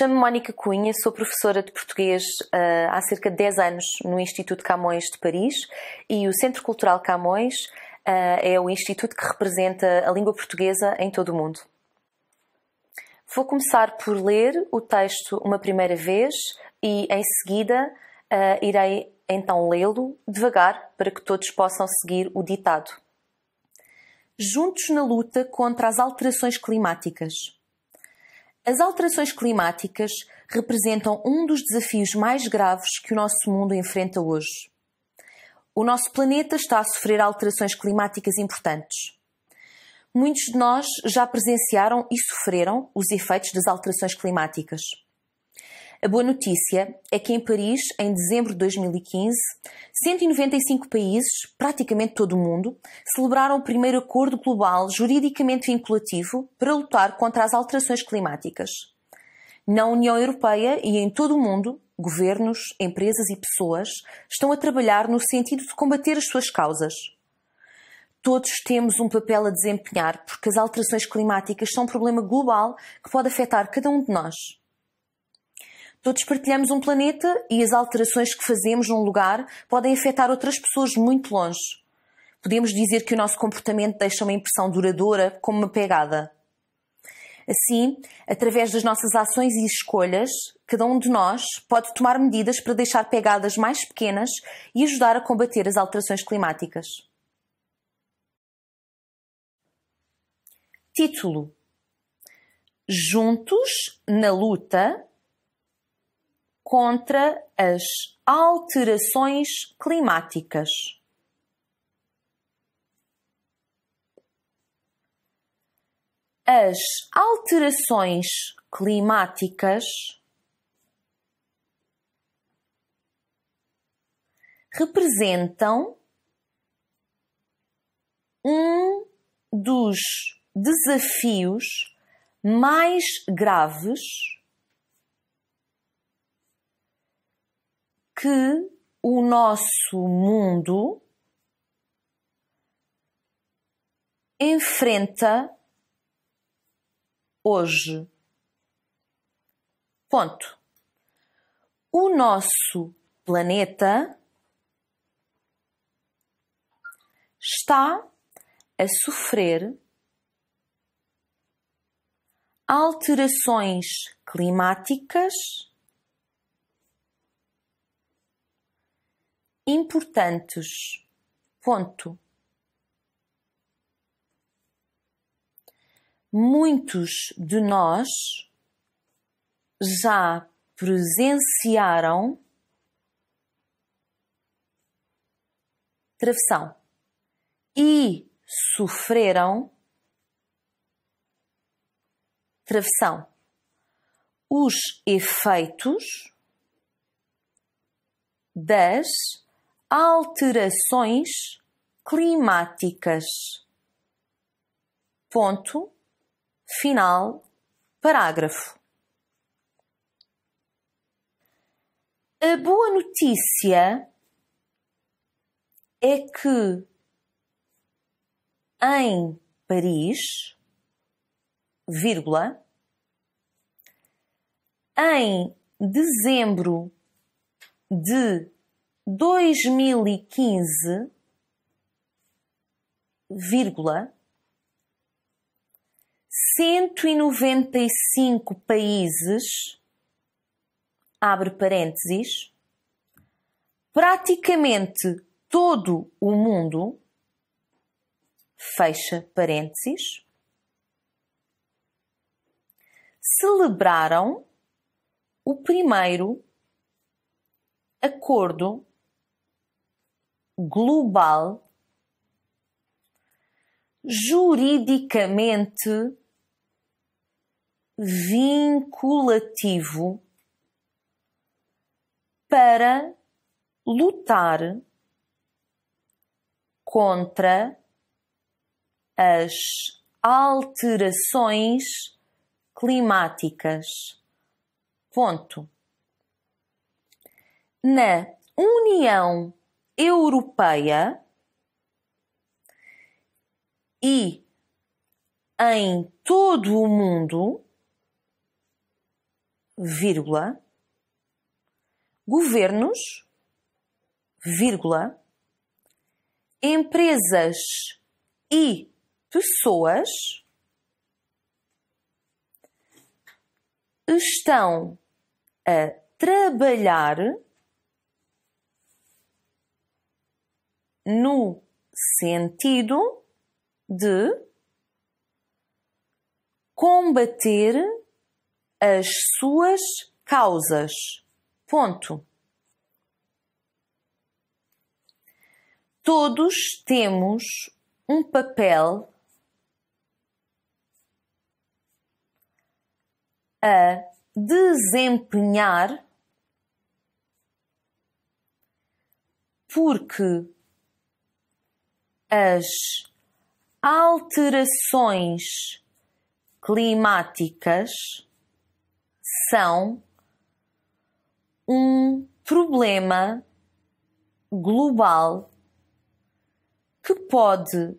Chamo-me Mónica Cunha, sou professora de português uh, há cerca de 10 anos no Instituto Camões de Paris e o Centro Cultural Camões uh, é o instituto que representa a língua portuguesa em todo o mundo. Vou começar por ler o texto uma primeira vez e, em seguida, uh, irei então lê-lo devagar para que todos possam seguir o ditado. Juntos na luta contra as alterações climáticas as alterações climáticas representam um dos desafios mais graves que o nosso mundo enfrenta hoje. O nosso planeta está a sofrer alterações climáticas importantes. Muitos de nós já presenciaram e sofreram os efeitos das alterações climáticas. A boa notícia é que em Paris, em dezembro de 2015, 195 países, praticamente todo o mundo, celebraram o primeiro acordo global juridicamente vinculativo para lutar contra as alterações climáticas. Na União Europeia e em todo o mundo, governos, empresas e pessoas estão a trabalhar no sentido de combater as suas causas. Todos temos um papel a desempenhar porque as alterações climáticas são um problema global que pode afetar cada um de nós. Todos partilhamos um planeta e as alterações que fazemos num lugar podem afetar outras pessoas muito longe. Podemos dizer que o nosso comportamento deixa uma impressão duradoura como uma pegada. Assim, através das nossas ações e escolhas, cada um de nós pode tomar medidas para deixar pegadas mais pequenas e ajudar a combater as alterações climáticas. Título: Juntos na luta contra as alterações climáticas. As alterações climáticas representam um dos desafios mais graves que o nosso mundo enfrenta hoje. Ponto. O nosso planeta está a sofrer alterações climáticas importantes. Ponto. Muitos de nós já presenciaram travessão e sofreram travessão. Os efeitos das alterações climáticas. Ponto final, parágrafo. A boa notícia é que em Paris, vírgula, em dezembro de 2015, vírgula, 195 países, abre parênteses, praticamente todo o mundo, fecha parênteses, celebraram o primeiro acordo global, juridicamente vinculativo para lutar contra as alterações climáticas. Ponto. Na União europeia e em todo o mundo, vírgula, governos, vírgula, empresas e pessoas estão a trabalhar no sentido de combater as suas causas. Ponto. Todos temos um papel a desempenhar porque as alterações climáticas são um problema global que pode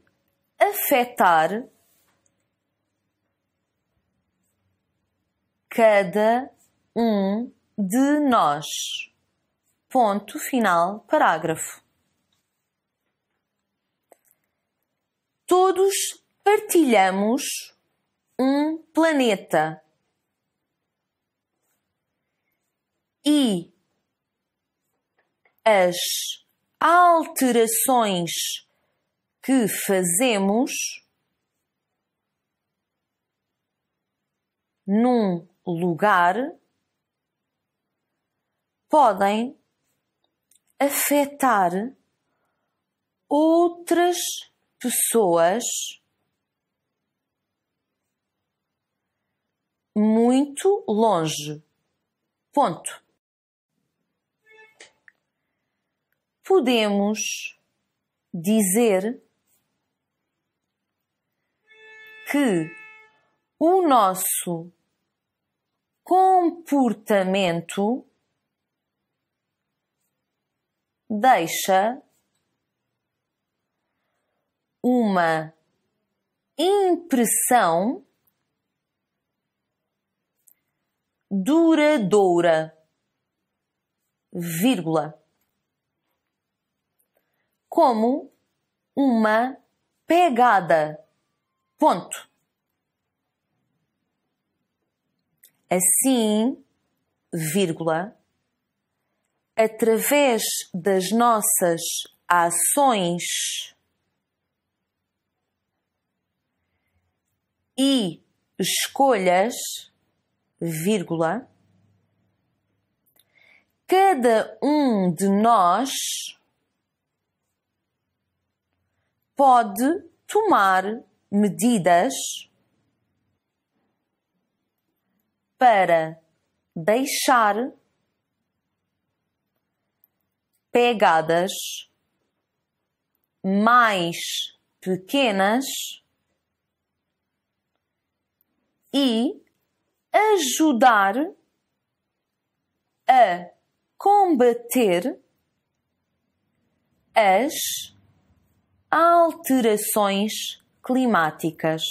afetar cada um de nós. Ponto final, parágrafo. todos partilhamos um planeta. E as alterações que fazemos num lugar podem afetar outras pessoas muito longe. Ponto. Podemos dizer que o nosso comportamento deixa uma impressão duradoura, vírgula, como uma pegada, ponto. Assim, vírgula, através das nossas ações e escolhas, vírgula, cada um de nós pode tomar medidas para deixar pegadas mais pequenas e ajudar a combater as alterações climáticas.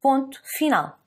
Ponto final.